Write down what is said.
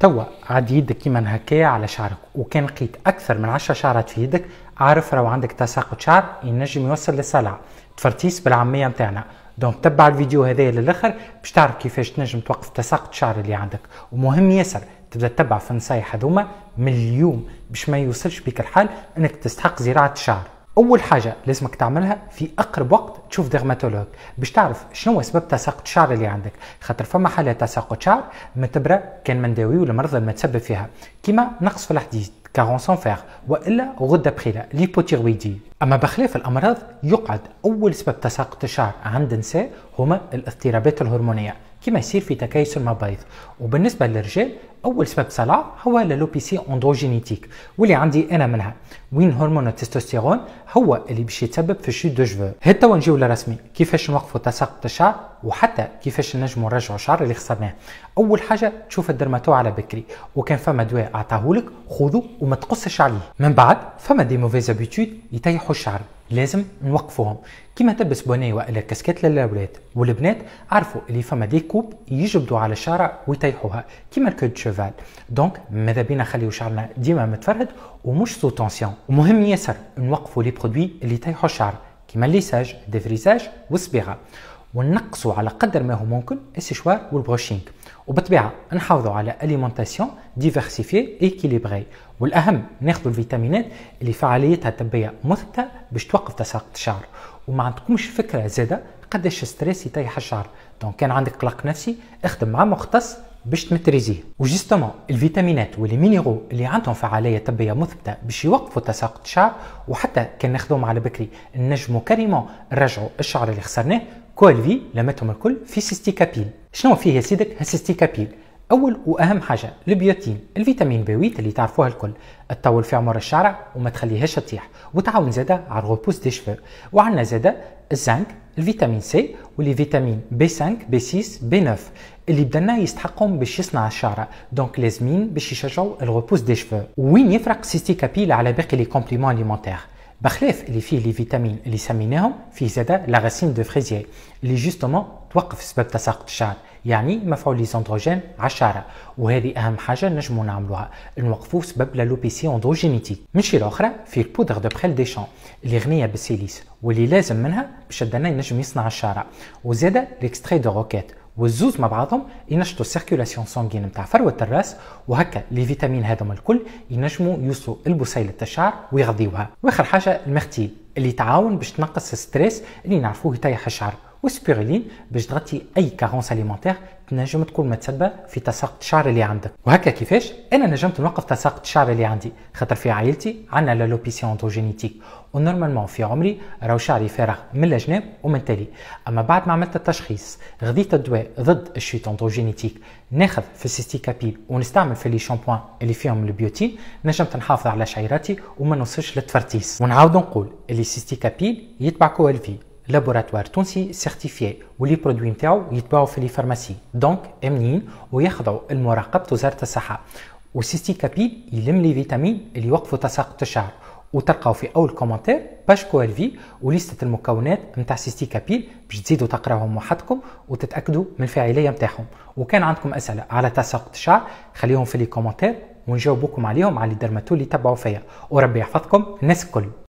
توا عاد يدك كيما هكايا على شعرك وكان لقيت اكثر من 10 شعرات في يدك عارف راهو عندك تساقط شعر ينجم يوصل للصلع تفرتيس بالعاميه نتاعنا دونك تبع الفيديو هذايا للاخر باش تعرف كيفاش تنجم توقف تساقط الشعر اللي عندك ومهم ياسر تبدا تتبع في النصايح هذوما من اليوم باش ما يوصلش بك الحال انك تستحق زراعه الشعر اول حاجه لازمك تعملها في اقرب وقت تشوف ديرماتولوج باش تعرف شنو سبب تساقط الشعر اللي عندك خاطر فما حالات تساقط شعر ما تبره كان داوي ولا مرض المتسبب فيها كيما نقص في الحديد سون فيغ والا غده بخيله ليبوتيرويدي اما بخلاف الامراض يقعد اول سبب تساقط الشعر عند النساء هما الاضطرابات الهرمونيه كما يصير في تكيس المبايض وبالنسبه للرجال اول سبب صلاة هو لالوبيسي اندروجينيتيك واللي عندي انا منها وين هرمون التستوستيرون هو اللي باش يتسبب في الشيت دو جفو هتا ونجيو لرسمي كيفاش نوقفوا تساقط الشعر وحتى كيفاش نجموا نرجعوا الشعر اللي خسرناه اول حاجه تشوف الدرماتو على بكري وكان فما دواء عطاهولك خذو وما تقصش عليه من بعد فما دي موفيز ابيتود يطيحوا الشعر لازم نوقفوهم كيما تلبس بوني والا كاسكيت للاولاد والبنات عرفوا اللي فما دي كوب يجبدوا على الشارع ويطيحوها كيما الكوتشو شيفال دونك ماذا بينا نخليو شعرنا ديما متفرهد ومش سو تونسيون ومهم ياسر نوقفوا لي برودوي اللي يطيحوا الشعر كيما الليساج ديفريساج والصبيغه ونقصوا على قدر ما هو ممكن السشوار والبروشينغ وبالطبيعه نحافظوا على اليمونتاسيون ديفيرسيفي ايكيليبري والاهم ناخذوا الفيتامينات اللي فعاليتها الطبيه مثبته باش توقف تساقط الشعر وما عندكمش فكره زاده قداش ستريس يطيح الشعر دونك كان عندك قلق نفسي اخدم مع مختص باش تمتريزيه وجستما الفيتامينات والمينيرو اللي عندهم فعاليه طبيه مثبته باش يوقفوا تساقط الشعر وحتى كان ناخذهم على بكري نجمو كريمون نرجعوا الشعر اللي خسرناه كوالفي لمتهم الكل في سيستيكابيل شنو فيه يا سيدك هالسيستيكابيل اول واهم حاجه البيوتين الفيتامين بي اللي تعرفوها الكل تطول في عمر الشعره وما تخليهاش تطيح وتعاون زاده على الغوبوس دي شفو وعندنا زاده الزنك الفيتامين سي واللي فيتامين بي 5 بي 6 بي 9 اللي بدنا يستحقهم باش يصنع الشعره دونك لازمين باش يشجعوا الغوبوس دي شفو وين يفرق سيستي كابيل على باقي لي كومبليمون اليمونتير بخلاف اللي فيه لي فيتامين اللي سميناهم فيه زاده لا غاسين دو فريزيه اللي جوستومون توقف سبب تساقط الشعر يعني مفعول لي زوندروجين على الشعر وهذه اهم حاجه نجمو نعملوها نوقفو سبب لا لوبيسي اندروجينيتيك من شي الاخرى في البودر دو بخيل دي شون اللي غنيه بالسيليس واللي لازم منها باش الدنا ينجم يصنع الشعر وزاده ليكستري دو روكيت والزوز مع بعضهم ينشطوا السيركيولاسيون سونغين نتاع فروه الراس وهكا لي فيتامين هذوما الكل ينجموا يوصلوا لبصيله الشعر ويغذيوها واخر حاجه المختيل اللي تعاون باش تنقص الستريس اللي نعرفوه يطيح الشعر والسبيرولين باش تغطي اي كارونس اليمونتير تنجم تكون متسبه في تساقط الشعر اللي عندك وهكا كيفاش انا نجمت نوقف تساقط الشعر اللي عندي خاطر في عائلتي عندنا لا لوبيسي اندروجينيتيك ونورمالمون في عمري راهو شعري فارغ من الجناب ومن تالي اما بعد ما عملت التشخيص غذيت الدواء ضد الشيت اندوجينيتيك ناخذ في كابيل ونستعمل في لي شامبوان اللي فيهم البيوتين نجمت نحافظ على شعيراتي وما نوصلش للتفرتيس ونعاود نقول اللي كابيل يتبع كوالفي لابوراتوار تونسي سيرتيفي واللي برودوي نتاعو يتباعو في لي فارماسي دونك امنين ويخضعوا لمراقبه وزاره الصحه وسيستي كابيل يلم لي فيتامين اللي يوقفوا تساقط الشعر وتلقاو في اول كومنتير باش كوالفي وليستة المكونات نتاع سيستي كابيل باش تزيدوا تقراوهم وحدكم وتتاكدوا من الفاعليه نتاعهم وكان عندكم اسئله على تساقط الشعر خليهم في لي كومنتير ونجاوبوكم عليهم على الدرماتول اللي تبعوا فيا وربي يحفظكم الناس الكل